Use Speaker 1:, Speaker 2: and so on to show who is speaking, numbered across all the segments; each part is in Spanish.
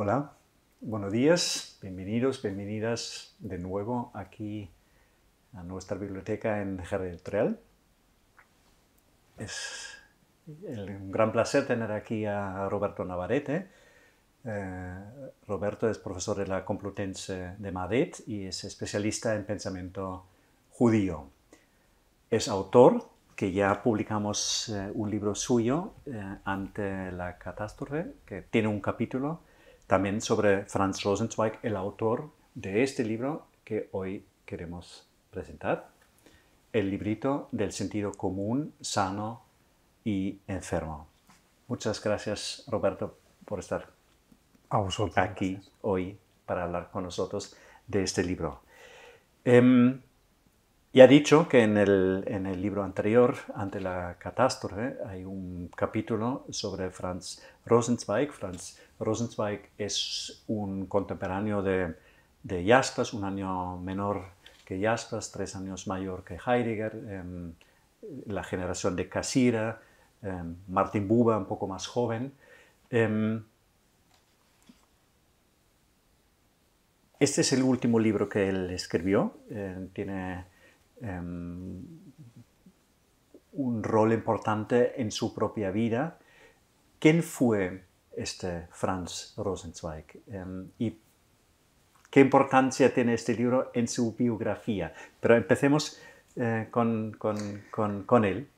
Speaker 1: Hola, buenos días, bienvenidos, bienvenidas de nuevo aquí a nuestra biblioteca en Jardín Es un gran placer tener aquí a Roberto Navarrete. Eh, Roberto es profesor de la Complutense de Madrid y es especialista en pensamiento judío. Es autor que ya publicamos eh, un libro suyo eh, ante la catástrofe, que tiene un capítulo también sobre Franz Rosenzweig, el autor de este libro que hoy queremos presentar, el librito del sentido común, sano y enfermo. Muchas gracias, Roberto, por estar a aquí hoy para hablar con nosotros de este libro. Em, y ha dicho que en el, libro anterior, ante la catástrofe, hay un capítulo sobre Franz Rosenzweig. Franz Rosenzweig es un contemporáneo de, de un año menor que Jaspers, tres años mayor que Heidegger, em, la generación de Casira, em, Martin Buba, un poco más joven. Em, este es el último libro que él escribió. Eh, tiene Em, un rol importante en su propia vida. ¿Quién fue este Franz Rosenzweig? Em, ¿Y qué importancia tiene este libro en su biografía? Pero empecemos eh, con, con él.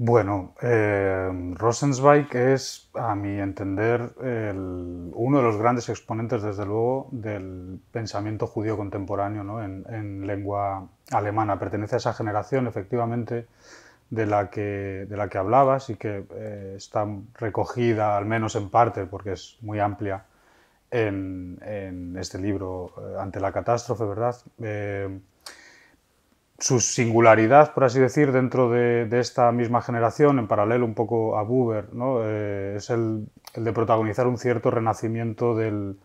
Speaker 2: Bueno, eh, Rosenzweig es, a mi entender, uno de los grandes exponentes, desde luego, del pensamiento judío contemporáneo ¿no? en, lengua alemana. Pertenece a esa generación, efectivamente, de la que, de la que hablabas y que eh, está recogida, al menos en parte, porque es muy amplia, en, este libro, eh, Ante la catástrofe, ¿verdad? su singularidad, por así decir, dentro de, esta misma generación, en paralelo un poco a Buber, eh, es el, de protagonizar un cierto renacimiento del,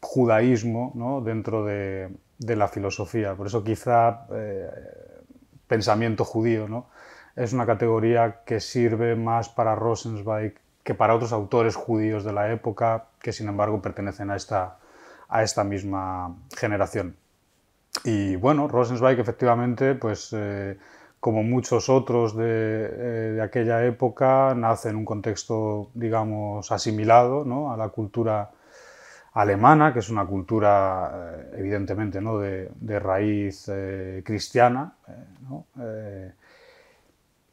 Speaker 2: judaísmo dentro de, la filosofía. Por eso quizá eh, pensamiento judío es una categoría que sirve más para Rosenzweig que para otros autores judíos de la época que sin embargo pertenecen a esta misma generación. Y bueno, Rosenzweig efectivamente, pues eh, como muchos otros eh, de, aquella época, nace en un contexto, digamos, asimilado a la cultura alemana, que es una cultura eh, evidentemente ¿no? de, raíz cristiana, ¿no?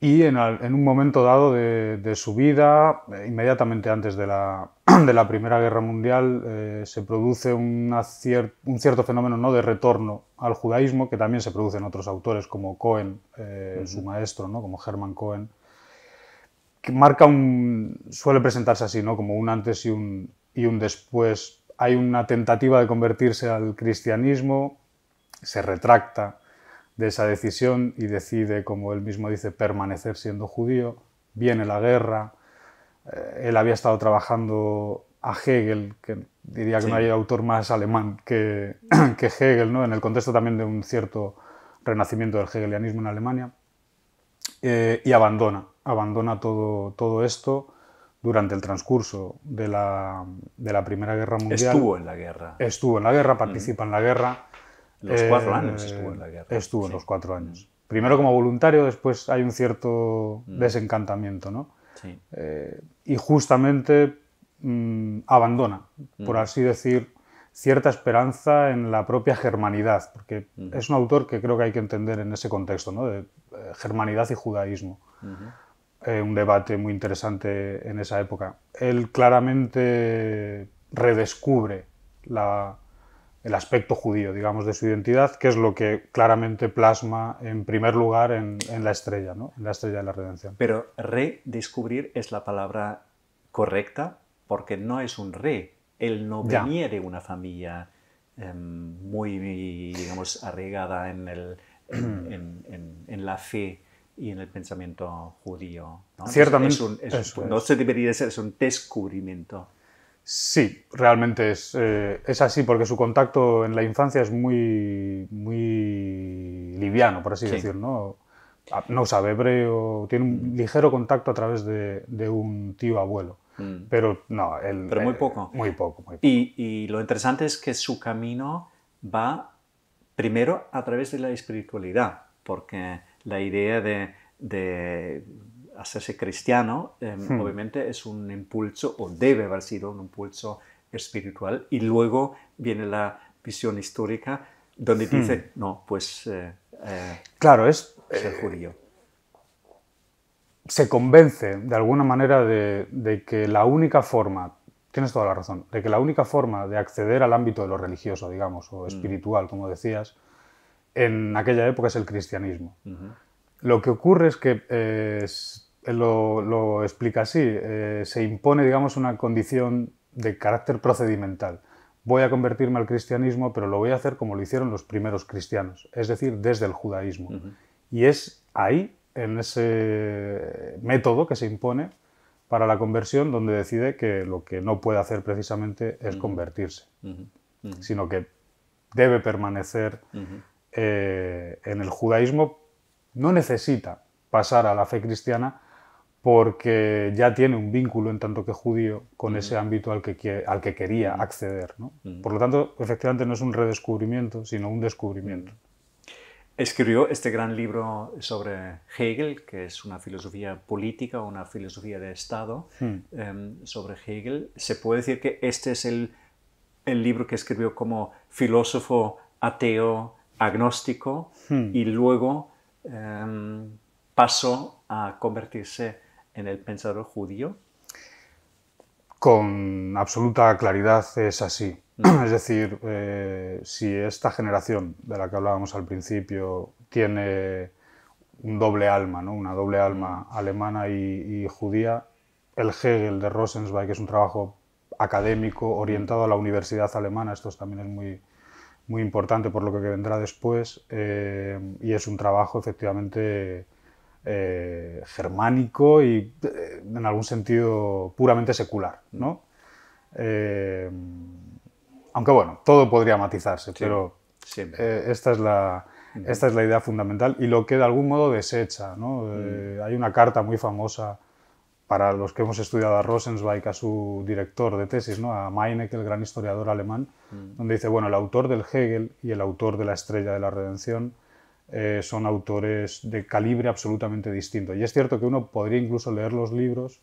Speaker 2: y en, un momento dado de, su vida, eh, inmediatamente antes de la, de la Primera Guerra Mundial, eh, se produce un cierto fenómeno ¿no? de retorno al judaísmo, que también se produce en otros autores como Cohen, eh, su maestro, ¿no? como Herman Cohen, que marca un, suele presentarse así, ¿no? como un antes y un, y un después. Hay una tentativa de convertirse al cristianismo, se retracta de esa decisión y decide, como él mismo dice, permanecer siendo judío. Viene la guerra, eh, él había estado trabajando a Hegel, que diría que no hay autor más alemán que, que, Hegel, ¿no? en el contexto también de un cierto renacimiento del hegelianismo en Alemania, eh, y abandona, abandona todo, todo esto durante el transcurso de la, Primera Guerra Mundial. Estuvo en la guerra. Estuvo en la guerra, participa en la guerra,
Speaker 1: los cuatro años eh, estuvo en la guerra. Estuvo en los
Speaker 2: cuatro años. Primero como voluntario, después hay un cierto mm. desencantamiento, ¿no? Sí. Eh, y justamente mm, abandona, por mm. así decir, cierta esperanza en la propia germanidad, porque es un autor que creo que hay que entender en ese contexto, ¿no? De eh, germanidad y judaísmo. un debate muy interesante en esa época. Él claramente redescubre la, el aspecto judío, digamos, de su identidad, que es lo que claramente plasma en primer lugar en, la estrella, ¿no? en la estrella de la redención. Pero
Speaker 1: redescubrir es la palabra correcta porque no es un re, Él no venía de una familia em, muy, digamos, arraigada en, la fe y en el pensamiento judío. Ciertamente. es, no se debería ser, es un descubrimiento.
Speaker 2: Sí, realmente es, eh, es, así, porque su contacto en la infancia es muy, muy liviano, por así decirlo. decir, ¿no? No sabe hebreo, tiene un mm. ligero contacto a través de, un tío abuelo. Mm. Pero no, él, Pero muy eh, poco. muy
Speaker 1: poco, muy poco. Y, y, lo interesante es que su camino va primero a través de la espiritualidad, porque la idea de hacerse cristiano, em, hmm. obviamente es un impulso, o debe haber sido un impulso espiritual, y luego viene la visión histórica donde hmm. dice, no, pues... Eh, eh,
Speaker 2: claro, es... el eh, judío. Se convence de alguna manera de, que la única forma tienes toda la razón, de que la única forma de acceder al ámbito de lo religioso, digamos, o hmm. espiritual, como decías, en aquella época es el cristianismo. Lo que ocurre es que eh, lo, explica así. Eh, se impone, digamos, una condición de carácter procedimental. Voy a convertirme al cristianismo, pero lo voy a hacer como lo hicieron los primeros cristianos, es decir, desde el judaísmo. Y es ahí, en ese método que se impone para la conversión, donde decide que lo que no puede hacer precisamente es convertirse, sino que debe permanecer eh, en el judaísmo, no necesita pasar a la fe cristiana porque ya tiene un vínculo en tanto que judío con ese ámbito al que, quería acceder. Por lo tanto, efectivamente no es un redescubrimiento, sino un descubrimiento.
Speaker 1: Escribió este gran libro sobre Hegel, que es una filosofía política, una filosofía de Estado, hmm. em, sobre Hegel. Se puede decir que este es el, libro que escribió como filósofo ateo, agnóstico, hmm. y luego em, pasó a convertirse en el pensador judío?
Speaker 2: Con absoluta claridad es así. Mm. Es decir, eh, si esta generación de la que hablábamos al principio tiene un doble alma, ¿no? una doble alma mm. alemana y, judía, el Hegel de Rosenzweig es un trabajo académico mm. orientado a la universidad alemana, esto también es muy, muy importante por lo que vendrá después, eh, y es un trabajo efectivamente eh, germánico y eh, en algún sentido puramente secular, ¿no? Eh, aunque bueno, todo podría matizarse, pero esta, es la, esta es la idea fundamental y lo que de algún modo desecha, hay una carta muy famosa para los que hemos estudiado a Rosenzweig, a su director de tesis, ¿no? a Meineck, el gran historiador alemán, donde dice, bueno, el autor del Hegel y el autor de la estrella de la redención eh, son autores de calibre absolutamente distinto. Y es cierto que uno podría incluso leer los libros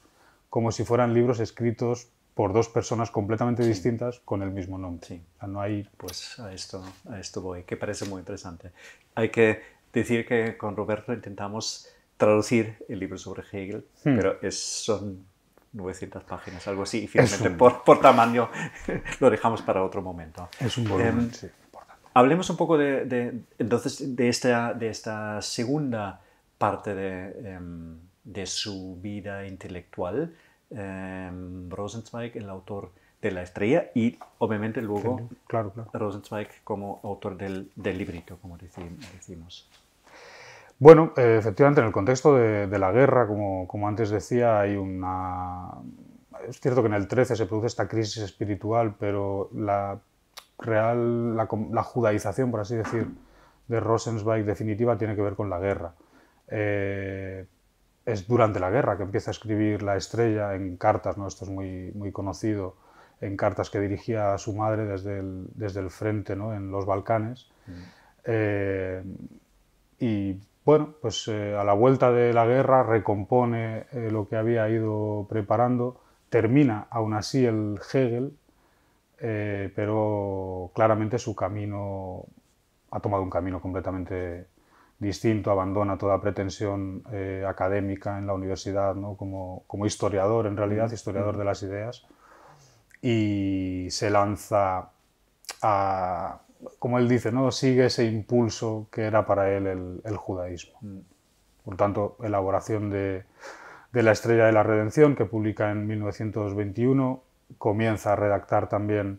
Speaker 2: como si fueran libros escritos por dos personas completamente distintas con el mismo nombre. Sí. no
Speaker 1: hay... Pues, pues a esto, a esto voy, que parece muy interesante. Hay que decir que con Roberto intentamos traducir el libro sobre Hegel, hmm. pero es, son 900 páginas, algo así, y finalmente por, por, tamaño lo dejamos para otro momento. Es un volumen, em, sí. Hablemos un poco de, entonces de esta, de esta segunda parte de, em, su vida intelectual, em, Rosenzweig, el autor de La Estrella, y obviamente luego Rosenzweig como autor del, librito, como decimos.
Speaker 2: Bueno, efectivamente, en el contexto de, la guerra, como, como, antes decía, hay una... Es cierto que en el 13 se produce esta crisis espiritual, pero la real, la, judaización, por así decir, de Rosenzweig definitiva tiene que ver con la guerra. Eh, es durante la guerra que empieza a escribir La Estrella en cartas, ¿no? esto es muy, muy conocido, en cartas que dirigía a su madre desde el, desde el frente ¿no? en los Balcanes. Mm. Eh, y bueno, pues eh, a la vuelta de la guerra recompone lo que había ido preparando, termina aún así el Hegel, eh, pero claramente su camino ha tomado un camino completamente distinto, abandona toda pretensión eh, académica en la universidad, ¿no? como, como, historiador, en realidad, historiador de las ideas, y se lanza a, como él dice, ¿no? sigue ese impulso que era para él el, el judaísmo. Mm. Por tanto, elaboración de, de La Estrella de la Redención, que publica en 1921, comienza a redactar también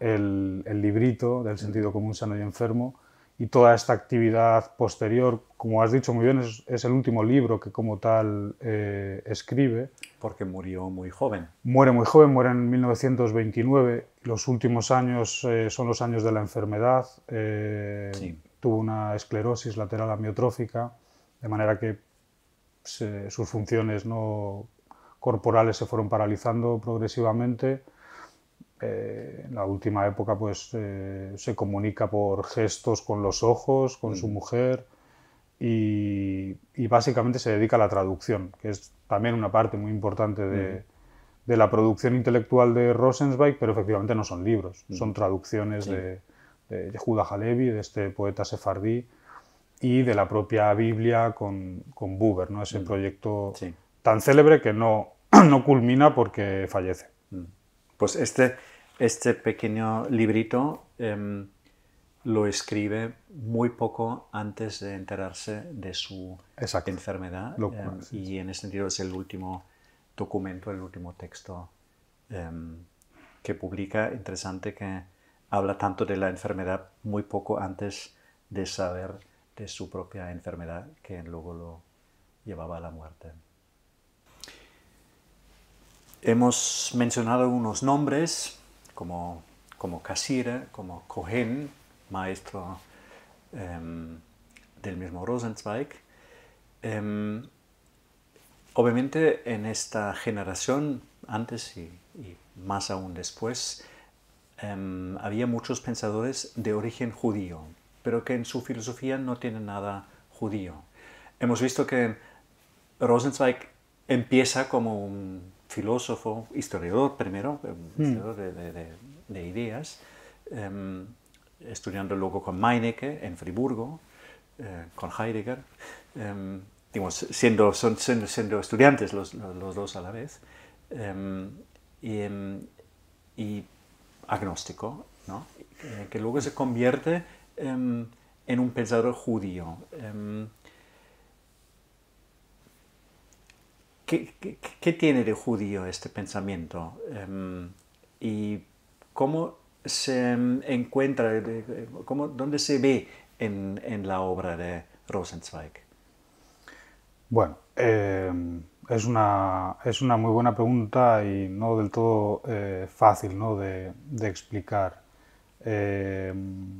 Speaker 2: el, librito del sentido común sano y enfermo y toda esta actividad posterior, como has dicho muy bien, es, el último libro que como tal eh, escribe.
Speaker 1: Porque murió muy joven.
Speaker 2: Muere muy joven, muere en 1929. Los últimos años eh, son los años de la enfermedad. Eh, tuvo una esclerosis lateral amiotrófica, de manera que sus funciones no corporales se fueron paralizando progresivamente. Eh, en la última época pues eh, se comunica por gestos con los ojos, con su mm. mujer y, básicamente se dedica a la traducción, que es también una parte muy importante de, mm. la producción intelectual de Rosenzweig, pero efectivamente no son libros, mm. son traducciones de, de, Halevi, de este poeta sefardí y de la propia Biblia con, Buber, ¿no? ese proyecto tan célebre que no no culmina porque fallece. Mm. Pues este, este, pequeño librito em, lo
Speaker 1: escribe muy poco antes de enterarse de su enfermedad em, y en ese sentido es el último documento, el último texto em, que publica. Interesante que habla tanto de la enfermedad muy poco antes de saber de su propia enfermedad que luego lo llevaba a la muerte. Hemos mencionado unos nombres como, como como Cohen, maestro em, del mismo Rosenzweig. Em, obviamente en esta generación, antes y, más aún después, em, había muchos pensadores de origen judío, pero que en su filosofía no tienen nada judío. Hemos visto que Rosenzweig empieza como un filósofo, historiador primero, eh, hmm. historiador de, ideas, em, estudiando luego con Meineke en Friburgo, eh, con Heidegger, em, digamos, siendo, siendo, estudiantes los, dos a la vez, em, y, y, agnóstico, ¿no? Eh, que luego se convierte en un pensador judío. ¿Qué, tiene de judío este pensamiento? Em, ¿Y cómo se encuentra, eh, eh, cómo, dónde se ve en, la obra de Rosenzweig?
Speaker 2: Bueno, em, es, una, muy buena pregunta y no del todo eh, fácil de, explicar. Em,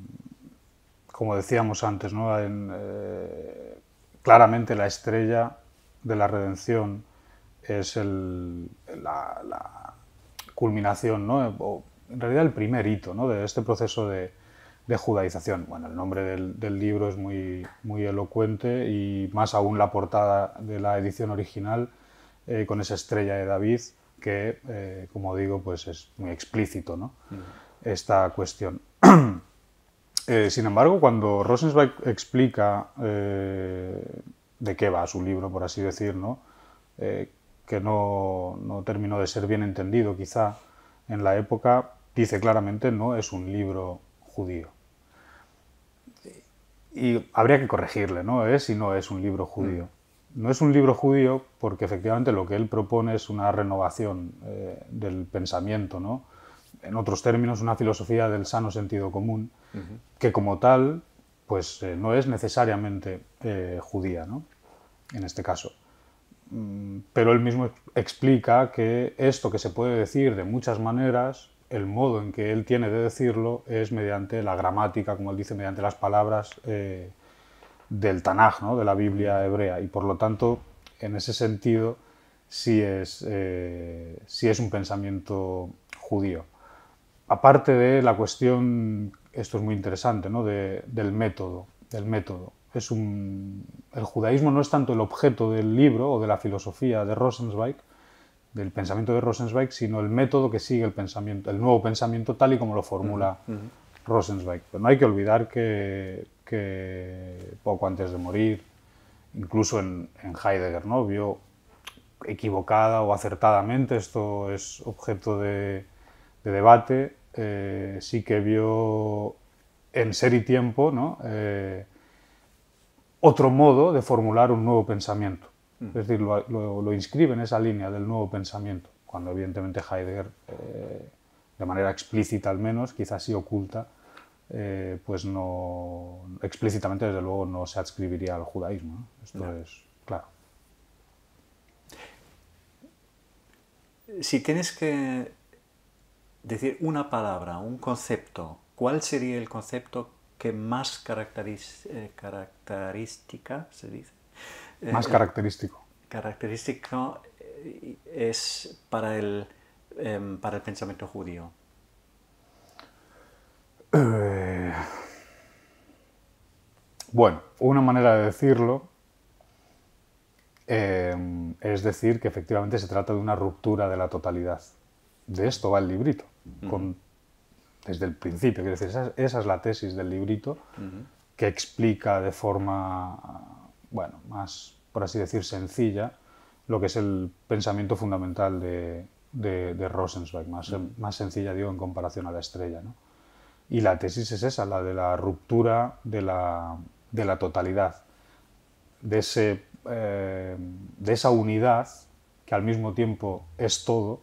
Speaker 2: como decíamos antes, claramente la estrella de la redención es la, culminación, en realidad el primer hito ¿no? de este proceso de, judaización. Bueno, el nombre del, libro es muy, muy elocuente y más aún la portada de la edición original eh, con esa estrella de David que, eh, como digo, pues es muy explícito ¿no? Mm. esta cuestión. Eh, sin embargo, cuando Rosenzweig explica de qué va su libro, por así decir, ¿no? que no, terminó de ser bien entendido quizá en la época, dice claramente no es un libro judío. Y habría que corregirle, ¿no? Es ¿Eh? y no es un libro judío. Mm. No es un libro judío porque efectivamente lo que él propone es una renovación eh, del pensamiento, ¿no? En otros términos, una filosofía del sano sentido común, que como tal, pues eh, no es necesariamente judía, ¿no? En este caso. Mm, pero él mismo explica que esto que se puede decir de muchas maneras, el modo en que él tiene de decirlo es mediante la gramática, como él dice, mediante las palabras eh, del Tanaj, ¿no? de la Biblia mm. hebrea. Y por lo tanto, en ese sentido, sí es, eh, es un pensamiento judío. Aparte de la cuestión, esto es muy interesante, ¿no? del método. Del método un, el judaísmo no es tanto el objeto del libro o de la filosofía de Rosenzweig, del pensamiento de Rosenzweig, sino el método que sigue el pensamiento, el nuevo pensamiento tal y como lo formula Rosenzweig. Pero no hay que olvidar que, poco antes de morir, incluso en, Heidegger, ¿no? vio equivocada o acertadamente, esto es objeto de, debate, eh, sí que vio en ser y tiempo, ¿no? Eh, otro modo de formular un nuevo pensamiento. Mm. Es decir, lo, inscribe en esa línea del nuevo pensamiento, cuando evidentemente Heidegger, eh, de manera explícita al menos, quizás sí oculta, eh, pues no, explícitamente desde luego no se adscribiría al judaísmo. Esto es claro. Si tienes que
Speaker 1: decir una palabra, un concepto, ¿cuál sería el concepto que más eh, característica, se dice. Eh, más característico. Característico eh, es para el, em, para el
Speaker 2: pensamiento judío. bueno, una manera de decirlo em, es decir que efectivamente se trata de una ruptura de la totalidad. De esto va el librito, desde el principio. decir, esa, es la tesis del librito que explica de forma, bueno, más, por así decir, sencilla lo que es el pensamiento fundamental de, de, Rosenzweig, más, más sencilla, digo, en comparación a la estrella. ¿no? Y la tesis es esa, la de la ruptura de la, de la totalidad, de, ese, eh, de esa unidad que al mismo tiempo es todo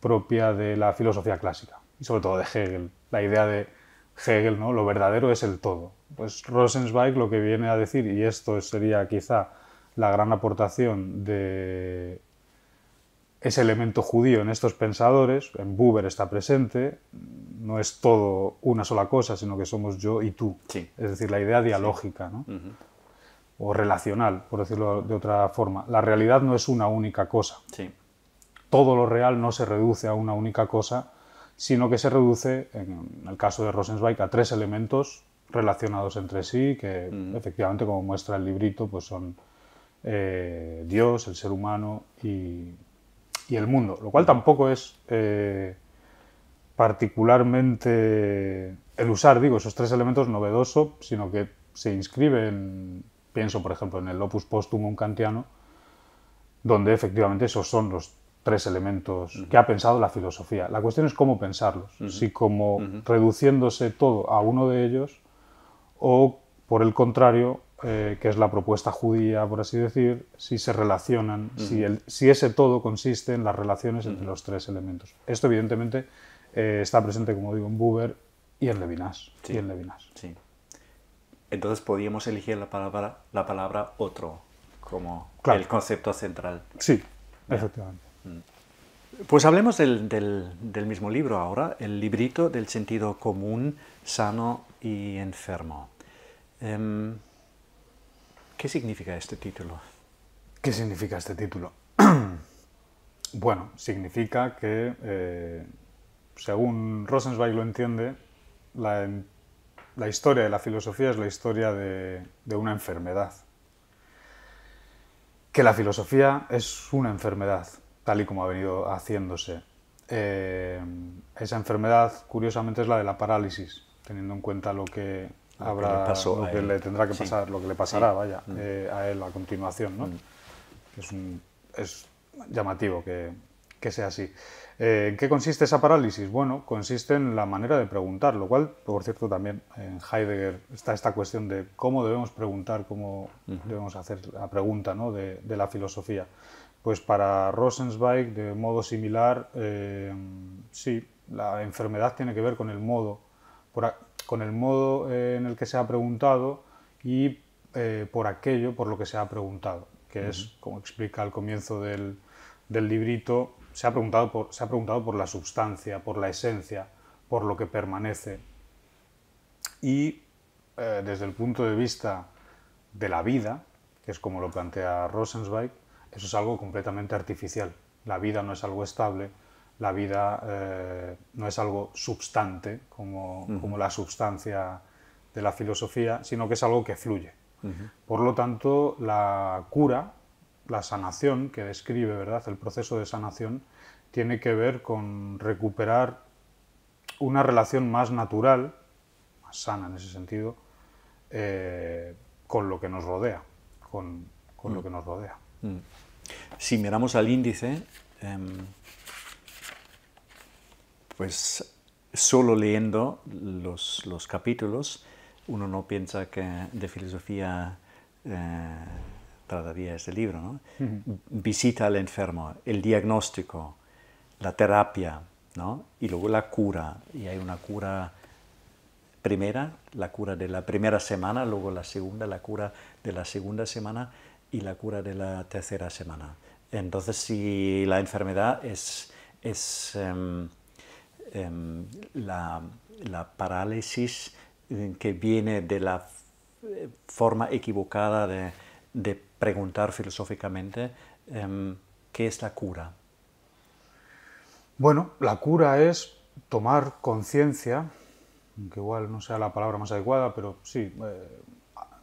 Speaker 2: propia de la filosofía clásica y sobre todo de Hegel, la idea de Hegel, ¿no? Lo verdadero es el todo. Pues Rosenzweig lo que viene a decir, y esto sería quizá la gran aportación de ese elemento judío en estos pensadores, en Buber está presente, no es todo una sola cosa, sino que somos yo y tú. Es decir, la idea dialógica, ¿no? o relacional, por decirlo de otra forma. La realidad no es una única cosa. Todo lo real no se reduce a una única cosa, sino que se reduce, en el caso de Rosenzweig, a tres elementos relacionados entre sí, que mm. efectivamente, como muestra el librito, pues son eh, Dios, el ser humano y, el mundo, lo cual mm. tampoco es eh, particularmente el usar, digo, esos tres elementos novedoso, sino que se inscribe pienso por ejemplo, en el opus postumum kantiano, donde efectivamente esos son los tres elementos que ha pensado la filosofía. La cuestión es cómo pensarlos, si como reduciéndose todo a uno de ellos o, por el contrario, eh, que es la propuesta judía, por así decir, si se relacionan, si, el, si, ese todo consiste en las relaciones entre los tres elementos. Esto, evidentemente, eh, está presente, como digo, en Buber y en Levinas. Y en Levinas. Sí.
Speaker 1: Entonces ¿podríamos elegir la palabra, la palabra otro como el concepto central. Sí,
Speaker 2: efectivamente. Mm.
Speaker 1: Pues hablemos del, mismo libro ahora, el librito del sentido común, sano y enfermo.
Speaker 2: Em, ¿Qué significa este título? ¿Qué significa este título? bueno, significa que, eh, según Rosenzweig lo entiende, la, historia de la filosofía es la historia de una enfermedad. Que la filosofía es una enfermedad tal y como ha venido haciéndose. Eh, esa enfermedad, curiosamente, es la de la parálisis, teniendo en cuenta lo que, habrá, le lo que le tendrá que pasar, lo que le pasará, vaya, mm. eh, a él a continuación, ¿no? Mm. Es, llamativo que, que sea así. Eh, ¿En qué consiste esa parálisis? Bueno, consiste en la manera de preguntar, lo cual, por cierto, también en Heidegger está esta cuestión de cómo debemos preguntar, cómo debemos hacer la pregunta ¿no? de, de, la filosofía. Pues para Rosenzweig, de modo similar, eh, sí, la enfermedad tiene que ver con el modo, con el modo eh, en el que se ha preguntado y eh, por aquello por lo que se ha preguntado, que es, como explica al comienzo del, librito, se ha, preguntado por, se ha preguntado por la sustancia, por la esencia, por lo que permanece. Y desde el punto de vista de la vida, que es como lo plantea Rosenzweig, eso es algo completamente artificial. La vida no es algo estable, la vida eh, no es algo substante como, como, la sustancia de la filosofía, sino que es algo que fluye. Por lo tanto, la cura, la sanación que describe, ¿verdad? El proceso de sanación tiene que ver con recuperar una relación más natural, más sana en ese sentido, eh, con lo que nos rodea, con, lo mm. que nos rodea.
Speaker 1: Mm. Si miramos al índice, em, pues solo leyendo los, los, capítulos, uno no piensa que de filosofía eh, trataría este libro. ¿no? Visita al enfermo, el diagnóstico, la terapia, ¿no? y luego la cura. Y hay una cura primera, la cura de la primera semana, luego la segunda, la cura de la segunda semana y la cura de la tercera semana. Entonces, si la enfermedad es, es em, em, la, parálisis eh, que viene de la eh, forma equivocada de, preguntar filosóficamente,
Speaker 2: em, ¿qué es la cura? Bueno, la cura es tomar conciencia, aunque igual no sea la palabra más adecuada, pero sí, eh,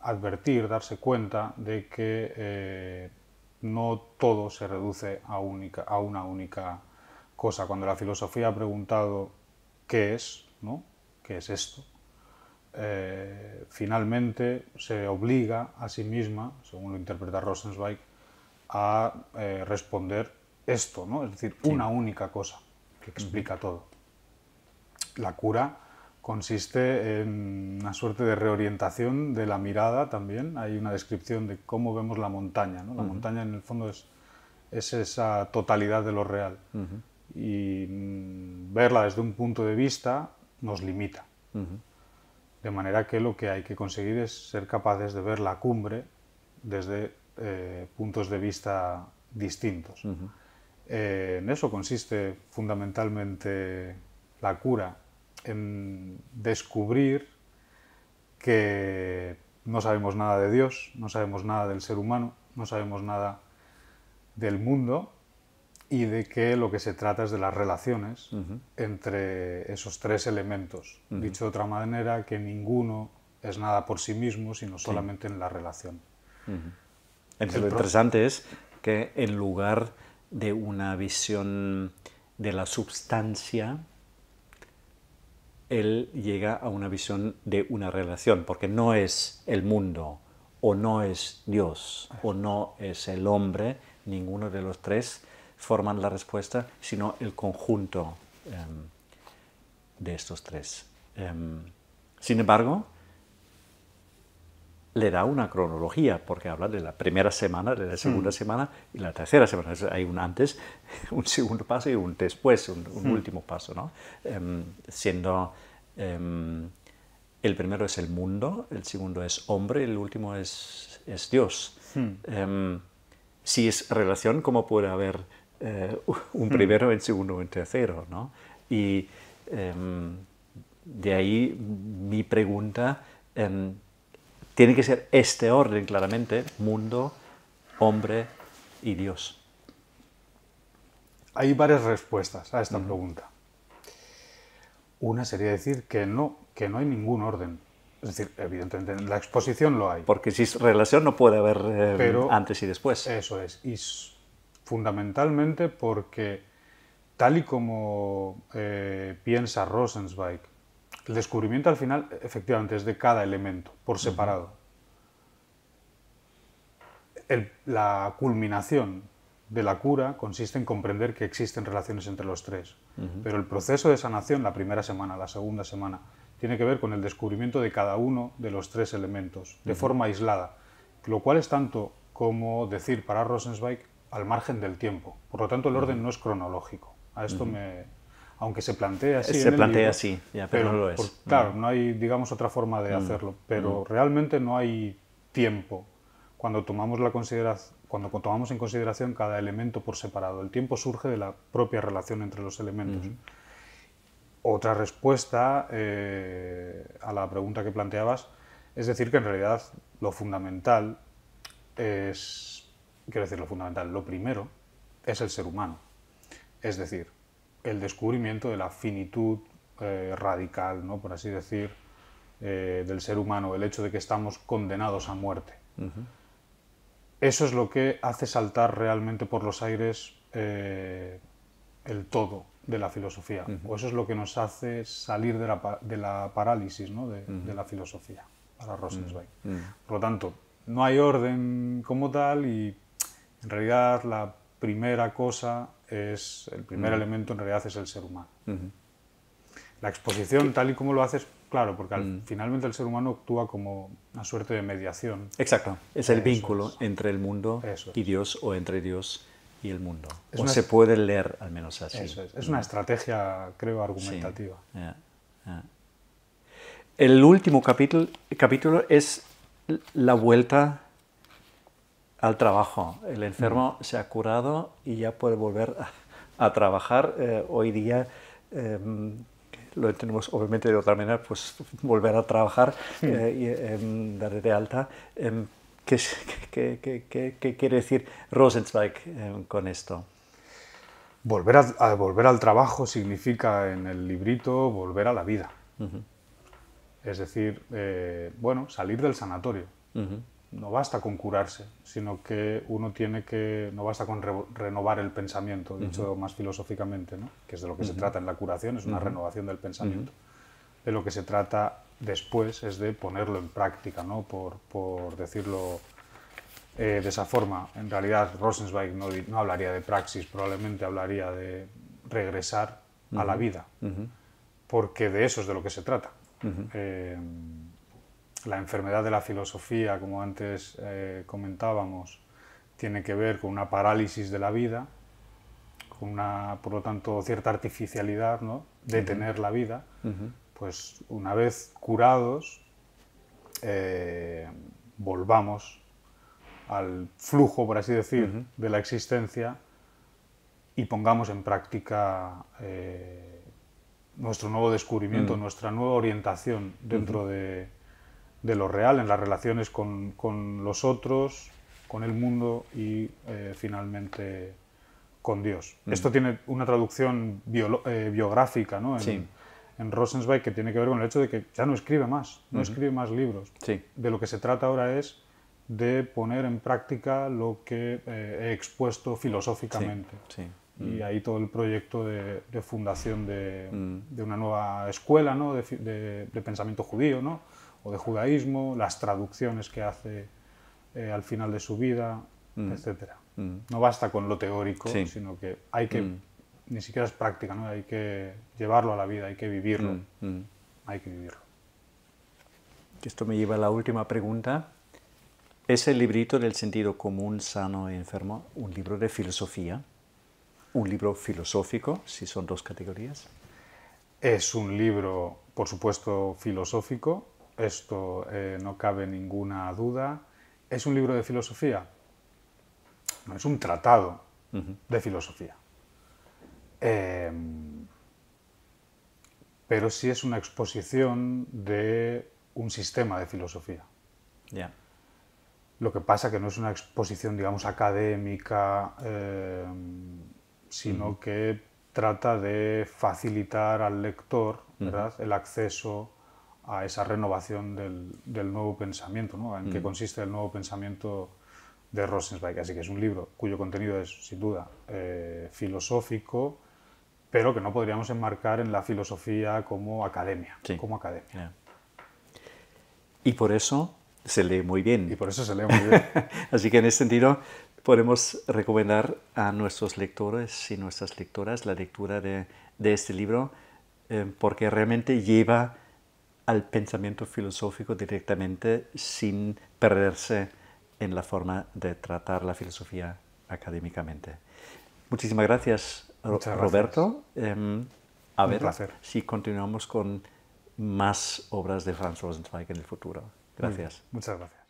Speaker 2: advertir, darse cuenta de que eh, no todo se reduce a, una única cosa. Cuando la filosofía ha preguntado qué es, ¿no? ¿Qué es esto? Eh, finalmente se obliga a sí misma, según lo interpreta Rosenzweig, a eh, responder esto, ¿no? Es decir, una única cosa que explica todo. La cura consiste en una suerte de reorientación de la mirada también. Hay una descripción de cómo vemos la montaña. La montaña en el fondo es, esa totalidad de lo real. Y mm, verla desde un punto de vista nos limita. De manera que lo que hay que conseguir es ser capaces de ver la cumbre desde eh, puntos de vista distintos. Eh, en eso consiste fundamentalmente la cura en descubrir que no sabemos nada de Dios, no sabemos nada del ser humano, no sabemos nada del mundo y de que lo que se trata es de las relaciones entre esos tres elementos. Dicho de otra manera, que ninguno es nada por sí mismo, sino solamente en la relación.
Speaker 1: lo interesante es que en lugar de una visión de la substancia, él llega a una visión de una relación, porque no es el mundo, o no es Dios, o no es el hombre, ninguno de los tres forman la respuesta, sino el conjunto em, de estos tres. Em, sin embargo, le da una cronología, porque habla de la primera semana, de la segunda mm. semana y la tercera semana. hay un antes, un segundo paso y un después, un, último paso, ¿no? Em, siendo em, el primero es el mundo, el segundo es hombre, el último es, Dios. Em, si es relación, ¿cómo puede haber eh, un mm. primero, un segundo, un tercero, ¿no? Y de ahí mi pregunta tiene que ser este orden, claramente, mundo, hombre
Speaker 2: y Dios. Hay varias respuestas a esta pregunta. Una sería decir que no, que no hay ningún orden. Es decir, evidentemente en la exposición lo hay.
Speaker 1: Porque si es relación no puede haber eh, antes y después.
Speaker 2: Eso es. Y fundamentalmente porque tal y como eh, piensa Rosenzweig, el descubrimiento al final, efectivamente, es de cada elemento, por separado. la culminación de la cura consiste en comprender que existen relaciones entre los tres. Pero el proceso de sanación, la primera semana, la segunda semana, tiene que ver con el descubrimiento de cada uno de los tres elementos, de forma aislada, lo cual es tanto como decir para Rosenzweig al margen del tiempo. Por lo tanto, el orden no es cronológico. A esto me, aunque se plantea así. Se plantea así, pero, no lo es. claro, mm. no hay, digamos, otra forma de mm. hacerlo, pero mm. realmente no hay tiempo cuando tomamos, la cuando tomamos en consideración cada elemento por separado. El tiempo surge de la propia relación entre los elementos. Otra respuesta eh, a la pregunta que planteabas es decir que en realidad lo fundamental es, quiero decir lo fundamental, lo primero es el ser humano. Es decir, el descubrimiento de la finitud eh, radical, ¿no? por así decir, eh, del ser humano, el hecho de que estamos condenados a muerte. Eso es lo que hace saltar realmente por los aires eh, el todo de la filosofía, o eso es lo que nos hace salir de la, parálisis ¿no? de, de, la filosofía, para Rosenzweig. Por lo tanto, no hay orden como tal y en realidad la primera cosa es, el primer elemento en realidad es el ser humano. La exposición, tal y como lo haces, claro, porque al, finalmente el ser humano actúa como una suerte de mediación. Exacto, es el vínculo entre el mundo y
Speaker 1: Dios o entre Dios y el mundo. o se puede leer al menos así. es,
Speaker 2: una estrategia, creo, argumentativa.
Speaker 1: El último capítulo, capítulo es la vuelta al trabajo. El enfermo mm. se ha curado y ya puede volver a, trabajar. Eh, hoy día em, lo tenemos obviamente de otra manera, pues volver a trabajar eh, y em, dar de alta. Em, ¿qué, quiere decir Rosenzweig
Speaker 2: con esto? Volver, a, volver al trabajo significa en el librito volver a la vida. Es decir, eh, bueno, salir del sanatorio no basta con curarse, sino que uno tiene que, no basta con renovar el pensamiento, dicho más filosóficamente, ¿no? que es de lo que se trata en la curación, es una renovación del pensamiento. De lo que se trata después es de ponerlo en práctica, ¿no? por, por decirlo eh, de esa forma. En realidad Rosenzweig no, hablaría de praxis, probablemente hablaría de regresar a la vida, porque de eso es de lo que se trata la enfermedad de la filosofía, como antes eh, comentábamos, tiene que ver con una parálisis de la vida, con una, por lo tanto, cierta artificialidad ¿no? de tener la vida, pues una vez curados, eh, volvamos al flujo, por así decir, de la existencia y pongamos en práctica eh, nuestro nuevo descubrimiento, mm. nuestra nueva orientación dentro de de lo real, en las relaciones con, los otros, con el mundo y eh, finalmente con Dios. Mm. Esto tiene una traducción eh, biográfica ¿no? en, Rosenzweig que tiene que ver con el hecho de que ya no escribe más, no escribe más libros. De lo que se trata ahora es de poner en práctica lo que eh, he expuesto filosóficamente. Y mm. ahí todo el proyecto de, fundación mm. de, una nueva escuela de, de pensamiento judío, ¿no? o de judaísmo, las traducciones que hace eh, al final de su vida, mm. etcétera etc. Mm. No basta con lo teórico, sino que hay que, mm. ni siquiera es práctica, ¿no? hay que llevarlo a la vida, hay que vivirlo. Hay que vivirlo. Esto me lleva a la
Speaker 1: última pregunta. ¿Es el librito del sentido común, sano y e enfermo un libro
Speaker 2: de filosofía? ¿Un libro filosófico, si son dos categorías? Es un libro, por supuesto, filosófico, esto eh, no cabe ninguna duda. ¿Es un libro de filosofía? No, es un tratado de filosofía. Em, pero sí es una exposición de un sistema de filosofía. Lo que pasa que no es una exposición, digamos, académica, em, sino que trata de facilitar al lector el acceso a esa renovación del, nuevo pensamiento, en qué mm. consiste el nuevo pensamiento de Rosenzweig. Así que es un libro cuyo contenido es, sin duda, eh, filosófico, pero que no podríamos enmarcar en la filosofía como academia. Como academia.
Speaker 1: Y por eso se lee muy bien. Y por eso se Así que en ese sentido podemos recomendar a nuestros lectores y nuestras lectoras la lectura de, este libro, eh, porque realmente lleva al pensamiento filosófico directamente sin perderse en la forma de tratar la filosofía académicamente. Muchísimas gracias, Roberto. Em, a ver si continuamos con más obras de Franz Rosenzweig en el futuro. Gracias.
Speaker 2: Muchas gracias.